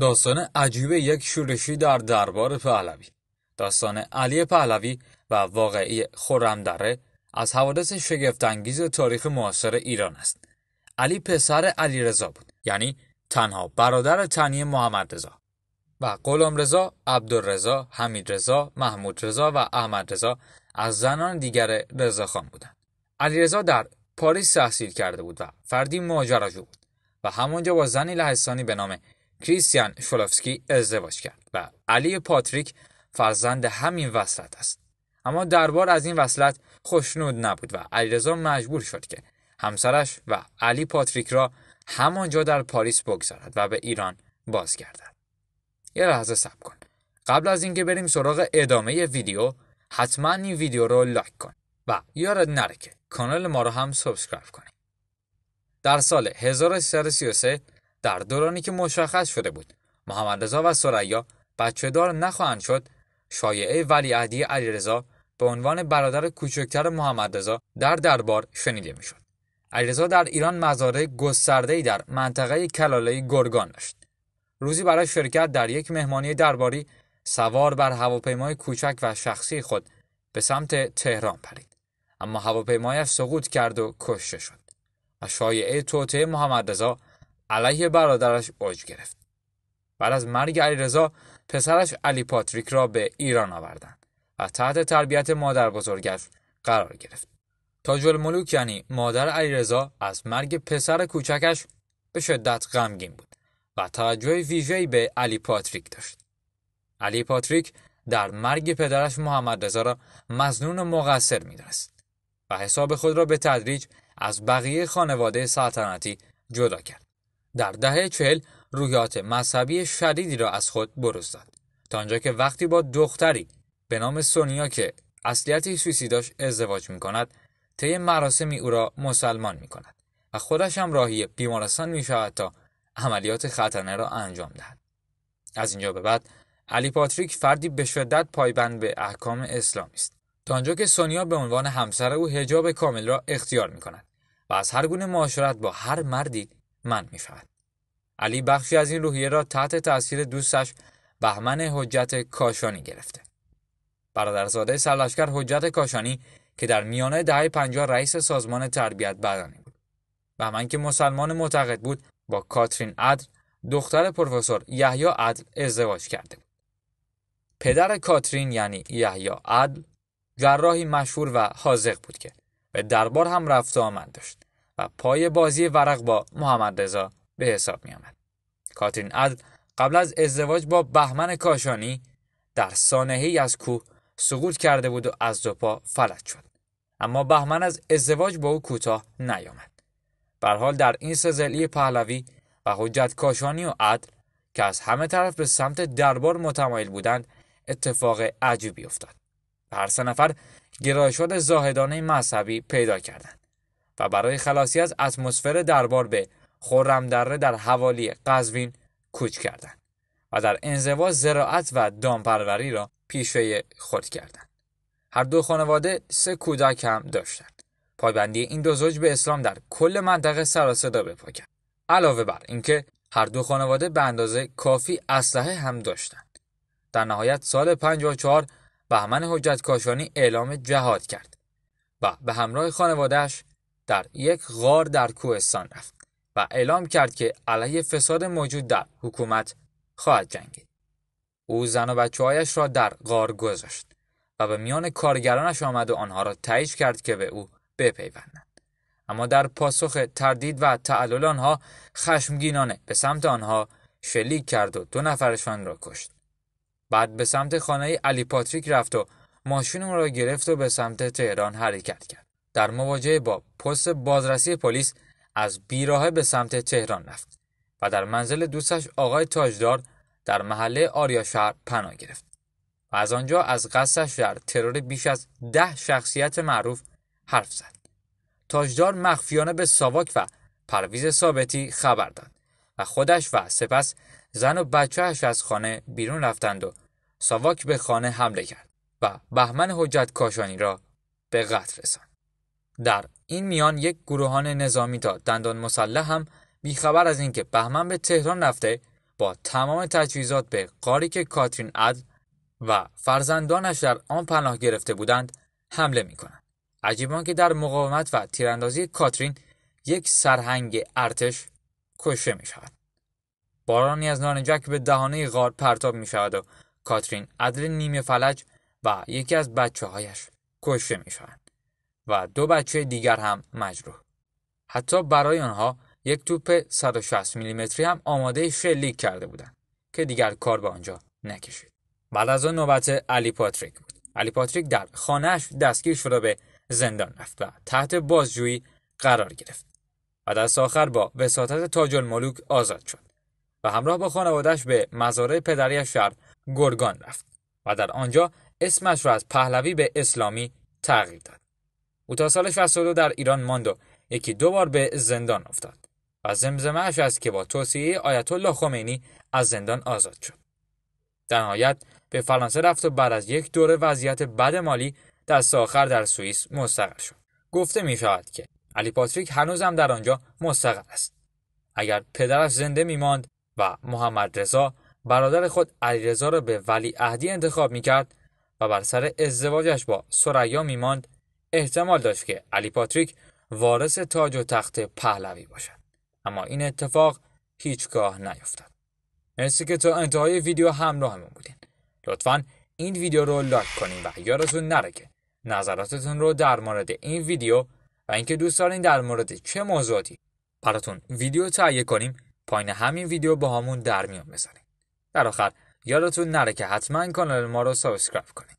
داستان عجیب یک شورشی در دربار پهلوی داستان علی پهلوی و واقعی خرمدره از حوادث شگفتانگیز تاریخ معاصر ایران است علی پسر علی رضا بود یعنی تنها برادر تنی محمد رضا و غلام رضا عبدالرضا حمید رضا محمود رضا و احمد رضا از زنان دیگر خان بودند رضا در پاریس تحصیل کرده بود و فردی ماجراجو بود و همانجا با زنی لهستانی به نام کریستیان شولوفسکی ازدواج کرد و علی پاتریک فرزند همین وصلت است اما دربار از این وصلت خوشنود نبود و علیرضا مجبور شد که همسرش و علی پاتریک را همانجا در پاریس بگذارد و به ایران بازگردد یه لحظه صبر کن قبل از اینکه بریم سراغ ادامه ویدیو حتما این ویدیو رو لایک کن و یادت نره که کانال ما رو هم سابسکرایب کنی در سال 1333 در دورانی که مشخص شده بود محمد رضا و سریا بچه دار نخواهند شد شایعه ولیعهدی علیرضا به عنوان برادر کوچکتر محمد رضا در دربار شنیده میشد علیرضا در ایران مزارع گستردهای در منطقه کلاله گرگان داشت روزی برای شرکت در یک مهمانی درباری سوار بر هواپیمای کوچک و شخصی خود به سمت تهران پرید اما هواپیمایش سقوط کرد و کشته شد و شایعه توطعه محمد رضا علیه برادرش اوج گرفت. بعد از مرگ علیرضا پسرش علی پاتریک را به ایران آوردند و تحت تربیت مادر بزرگش قرار گرفت. تاج الملوک یعنی مادر علیرضا از مرگ پسر کوچکش به شدت غمگین بود و توجه ویژه‌ای به علی پاتریک داشت. علی پاتریک در مرگ پدرش محمد رضا را مزنون و مقصر میدانست و حساب خود را به تدریج از بقیه خانواده سلطنتی جدا کرد. در دهه چهل رویات مذهبی شدیدی را از خود بروز داد تا آنجا که وقتی با دختری به نام سونیا که اصلیت سویسی داشت ازدواج می کند طی مراسمی او را مسلمان می کند و خودش هم راهی بیمارستان می شود تا عملیات خطرنه را انجام دهد از اینجا به بعد علی پاتریک فردی به شدت پایبند به احکام اسلامی است تا آنجا که سونیا به عنوان همسر او هجاب کامل را اختیار می کند و از هر گونه معاشرت با هر مردی من می علی بخشی از این روحیه را تحت تاثیر دوستش بهمن حجت کاشانی گرفته. برادرزاده سرلشکر حجت کاشانی که در میانه دهه 50 رئیس سازمان تربیت بدنی بود. بهمن که مسلمان معتقد بود با کاترین عدل دختر پروفسور یحیی عدل ازدواج کرده بود. پدر کاترین یعنی یحیی عدل جراحی مشهور و حاضق بود که به دربار هم رفت آمد داشت و پای بازی ورق با محمد رضا به حساب می آمد. کاترین عدل قبل از ازدواج با بهمن کاشانی در سانهی از کوه سقوط کرده بود و از دو پا فلج شد. اما بهمن از ازدواج با او کوتاه نیامد. بر حال در این سزلی پهلوی و حجت کاشانی و عدل که از همه طرف به سمت دربار متمایل بودند اتفاق عجیبی افتاد. هر سه نفر گرایشات زاهدانه مذهبی پیدا کردند و برای خلاصی از اتمسفر دربار به خرمدره در حوالی قزوین کوچ کردند و در انزوا زراعت و دامپروری را پیشه خود کردند هر دو خانواده سه کودک هم داشتند پایبندی این دو زوج به اسلام در کل منطقه سر صدا به پا کرد علاوه بر اینکه هر دو خانواده به اندازه کافی اسلحه هم داشتند در نهایت سال 54 بهمن حجت کاشانی اعلام جهاد کرد و به همراه خانوادهش در یک غار در کوهستان رفت و اعلام کرد که علیه فساد موجود در حکومت خواهد جنگید. او زن و بچههایش را در غار گذاشت و به میان کارگرانش آمد و آنها را تایید کرد که به او بپیوندند. اما در پاسخ تردید و تعلل آنها خشمگینانه به سمت آنها شلیک کرد و دو نفرشان را کشت. بعد به سمت خانه علی پاتریک رفت و ماشین او را گرفت و به سمت تهران حرکت کرد. در مواجهه با پست بازرسی پلیس از بیراهه به سمت تهران رفت و در منزل دوستش آقای تاجدار در محله آریا شهر پناه گرفت و از آنجا از قصدش در ترور بیش از ده شخصیت معروف حرف زد. تاجدار مخفیانه به ساواک و پرویز ثابتی خبر داد و خودش و سپس زن و بچهش از خانه بیرون رفتند و ساواک به خانه حمله کرد و بهمن حجت کاشانی را به قتل رساند. در این میان یک گروهان نظامی تا دندان مسلح هم بیخبر از اینکه بهمن به تهران رفته با تمام تجهیزات به قاری که کاترین عدل و فرزندانش در آن پناه گرفته بودند حمله می کنند. عجیبان که در مقاومت و تیراندازی کاترین یک سرهنگ ارتش کشته می شود. بارانی از نانجک به دهانه غار پرتاب می شود و کاترین عدل نیمه فلج و یکی از بچه هایش کشته می شود. و دو بچه دیگر هم مجروح. حتی برای آنها یک توپ 160 میلیمتری هم آماده شلیک کرده بودند که دیگر کار به آنجا نکشید. بعد از آن نوبت علی پاتریک بود. علی پاتریک در خانهش دستگیر شده به زندان رفت و تحت بازجویی قرار گرفت. و در آخر با وساطت تاج الملوک آزاد شد و همراه با خانوادش به مزاره پدری شهر گرگان رفت و در آنجا اسمش را از پهلوی به اسلامی تغییر داد. او تا سال 62 در ایران ماند و یکی دو بار به زندان افتاد و زمزمهاش است که با توصیه آیت الله خمینی از زندان آزاد شد در نهایت به فرانسه رفت و بعد از یک دوره وضعیت بد مالی دست آخر در سوئیس مستقر شد گفته می شود که علی پاتریک هنوز هم در آنجا مستقر است اگر پدرش زنده می ماند و محمد رضا برادر خود علی رضا را به ولی اهدی انتخاب می کرد و بر سر ازدواجش با سریا می ماند احتمال داشت که علی پاتریک وارث تاج و تخت پهلوی باشد اما این اتفاق هیچگاه نیفتاد مرسی که تا انتهای ویدیو همراهمون بودین لطفا این ویدیو رو لایک کنین و یادتون نره که نظراتتون رو در مورد این ویدیو و اینکه دوست دارین در مورد چه موضوعاتی براتون ویدیو تهیه کنیم پایین همین ویدیو با همون در میان بزنیم. در آخر یادتون نره که حتما کانال ما رو سابسکرایب کنید